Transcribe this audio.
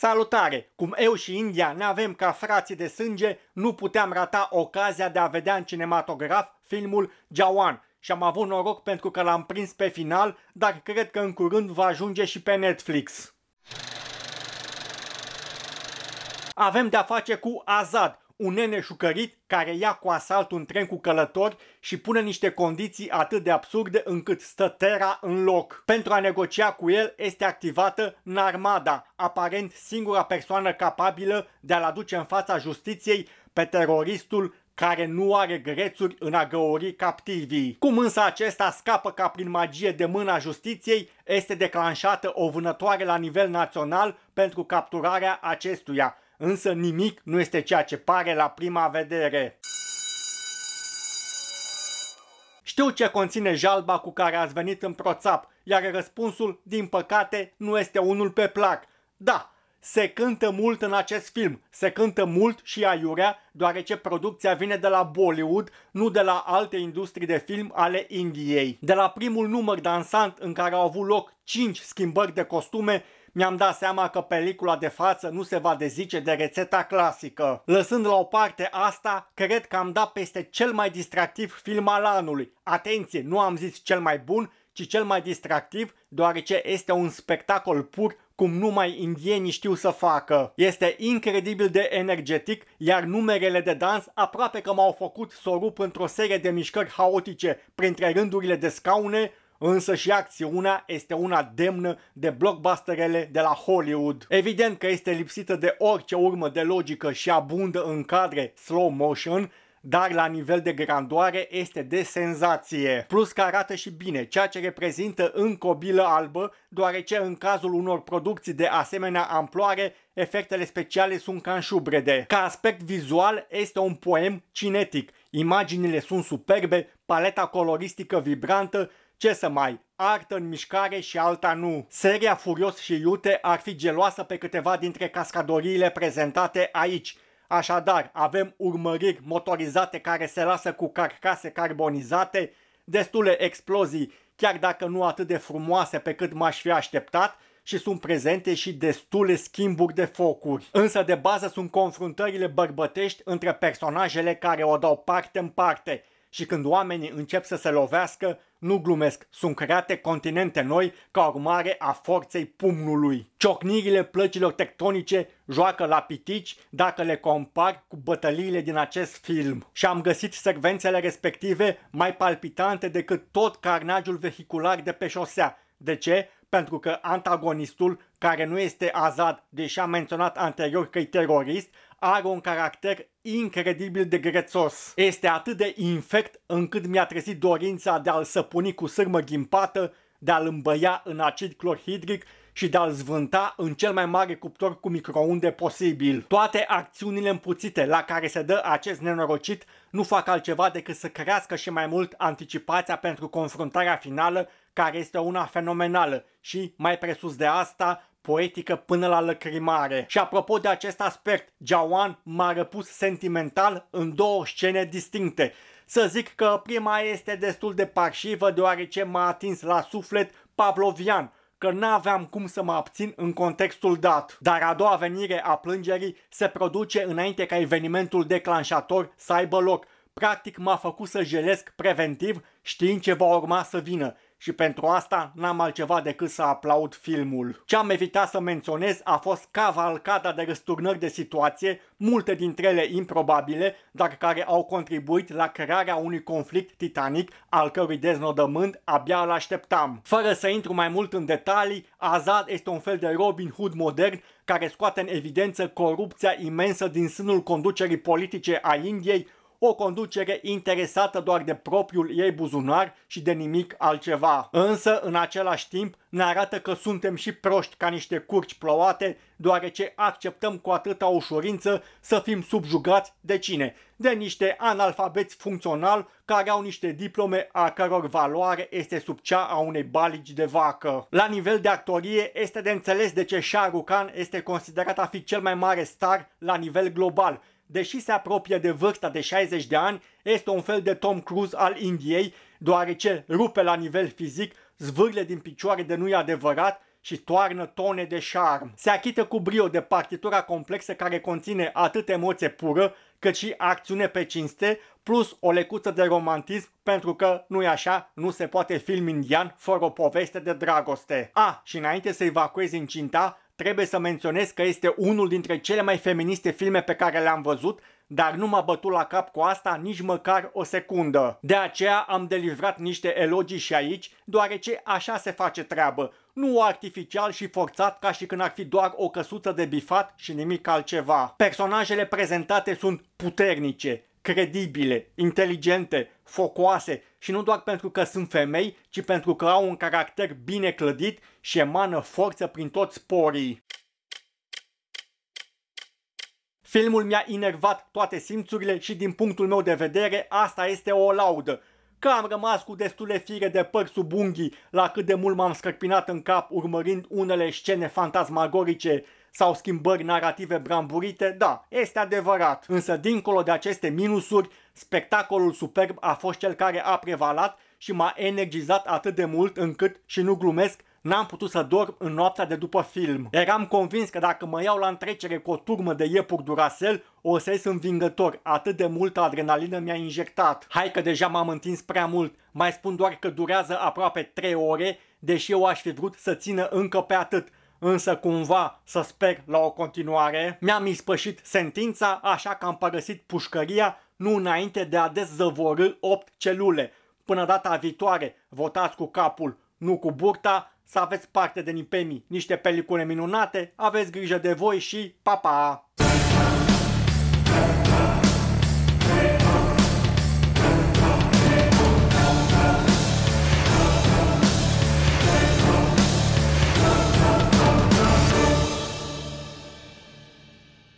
Salutare! Cum eu și India ne avem ca frații de sânge, nu puteam rata ocazia de a vedea în cinematograf filmul Jawan și am avut noroc pentru că l-am prins pe final, dar cred că în curând va ajunge și pe Netflix. Avem de-a face cu Azad, un nene șucărit care ia cu asalt un tren cu călători și pune niște condiții atât de absurde încât stă Terra în loc. Pentru a negocia cu el este activată Narmada, aparent singura persoană capabilă de a-l aduce în fața justiției pe teroristul care nu are grețuri în a găuri captivii. Cum însă acesta scapă ca prin magie de mâna justiției, este declanșată o vânătoare la nivel național pentru capturarea acestuia însă nimic nu este ceea ce pare la prima vedere. Știu ce conține jalba cu care ați venit în proțap, iar răspunsul, din păcate, nu este unul pe plac. Da, se cântă mult în acest film, se cântă mult și aiurea, deoarece producția vine de la Bollywood, nu de la alte industrii de film ale Indiei. De la primul număr dansant în care au avut loc 5 schimbări de costume, mi-am dat seama că pelicula de față nu se va dezice de rețeta clasică. Lăsând la o parte asta, cred că am dat peste cel mai distractiv film al anului. Atenție, nu am zis cel mai bun, ci cel mai distractiv, deoarece este un spectacol pur cum numai indienii știu să facă. Este incredibil de energetic, iar numerele de dans aproape că m-au făcut să o rup într-o serie de mișcări haotice printre rândurile de scaune, însă și acțiunea este una demnă de blockbusterele de la Hollywood. Evident că este lipsită de orice urmă de logică și abundă în cadre slow motion, dar la nivel de grandoare este de senzație. Plus că arată și bine, ceea ce reprezintă încă cobilă albă, deoarece în cazul unor producții de asemenea amploare, efectele speciale sunt ca șubrede. Ca aspect vizual este un poem cinetic, imaginile sunt superbe, paleta coloristică vibrantă ce să mai, artă în mișcare și alta nu. Seria Furios și Iute ar fi geloasă pe câteva dintre cascadoriile prezentate aici. Așadar, avem urmăriri motorizate care se lasă cu carcase carbonizate, destule explozii, chiar dacă nu atât de frumoase pe cât m-aș fi așteptat, și sunt prezente și destule schimburi de focuri. Însă de bază sunt confruntările bărbătești între personajele care o dau parte în parte și când oamenii încep să se lovească, nu glumesc, sunt create continente noi ca urmare a forței pumnului. Ciocnirile plăcilor tectonice joacă la pitici dacă le compar cu bătăliile din acest film. Și am găsit secvențele respective mai palpitante decât tot carnajul vehicular de pe șosea. De ce? Pentru că antagonistul, care nu este Azad, deși am menționat anterior că e terorist, are un caracter incredibil de grețos. Este atât de infect încât mi-a trezit dorința de a-l săpuni cu sârmă ghimpată, de a-l îmbăia în acid clorhidric și de a-l zvânta în cel mai mare cuptor cu microunde posibil. Toate acțiunile împuțite la care se dă acest nenorocit nu fac altceva decât să crească și mai mult anticipația pentru confruntarea finală care este una fenomenală și, mai presus de asta, poetică până la lăcrimare. Și apropo de acest aspect, Jawan m-a răpus sentimental în două scene distincte. Să zic că prima este destul de parșivă deoarece m-a atins la suflet Pavlovian, că n-aveam cum să mă abțin în contextul dat. Dar a doua venire a plângerii se produce înainte ca evenimentul declanșator să aibă loc. Practic m-a făcut să jelesc preventiv știind ce va urma să vină și pentru asta n-am altceva decât să aplaud filmul. Ce am evitat să menționez a fost cavalcada de răsturnări de situație, multe dintre ele improbabile, dar care au contribuit la crearea unui conflict titanic al cărui deznodământ abia îl așteptam. Fără să intru mai mult în detalii, Azad este un fel de Robin Hood modern care scoate în evidență corupția imensă din sânul conducerii politice a Indiei, o conducere interesată doar de propriul ei buzunar și de nimic altceva. Însă, în același timp, ne arată că suntem și proști ca niște curci plouate, deoarece acceptăm cu atâta ușurință să fim subjugați de cine? De niște analfabeți funcțional care au niște diplome a căror valoare este sub cea a unei balici de vacă. La nivel de actorie este de înțeles de ce Shah Rukh Khan este considerat a fi cel mai mare star la nivel global, deși se apropie de vârsta de 60 de ani, este un fel de Tom Cruise al Indiei, deoarece rupe la nivel fizic, zvârle din picioare de nu-i adevărat și toarnă tone de șarm. Se achită cu brio de partitura complexă care conține atât emoție pură, cât și acțiune pe cinste, plus o lecuță de romantism, pentru că, nu-i așa, nu se poate film indian fără o poveste de dragoste. A, și înainte să evacuezi incinta, trebuie să menționez că este unul dintre cele mai feministe filme pe care le-am văzut, dar nu m-a bătut la cap cu asta nici măcar o secundă. De aceea am delivrat niște elogii și aici, deoarece așa se face treabă, nu artificial și forțat ca și când ar fi doar o căsuță de bifat și nimic altceva. Personajele prezentate sunt puternice, credibile, inteligente, focoase și nu doar pentru că sunt femei, ci pentru că au un caracter bine clădit și emană forță prin toți porii. Filmul mi-a inervat toate simțurile și din punctul meu de vedere asta este o laudă că am rămas cu destule fire de păr sub unghii la cât de mult m-am scărpinat în cap urmărind unele scene fantasmagorice sau schimbări narrative bramburite, da, este adevărat. Însă, dincolo de aceste minusuri, spectacolul superb a fost cel care a prevalat și m-a energizat atât de mult încât, și nu glumesc, N-am putut să dorm în noaptea de după film. Eram convins că dacă mă iau la întrecere cu o turmă de iepuri durasel, o să ies învingător. Atât de multă adrenalină mi-a injectat. Hai că deja m-am întins prea mult. Mai spun doar că durează aproape 3 ore, deși eu aș fi vrut să țină încă pe atât însă cumva să sper la o continuare. Mi-am ispășit sentința, așa că am părăsit pușcăria nu înainte de a dezăvorâ 8 celule. Până data viitoare, votați cu capul, nu cu burta, să aveți parte de nipemii, niște pelicule minunate, aveți grijă de voi și pa, pa!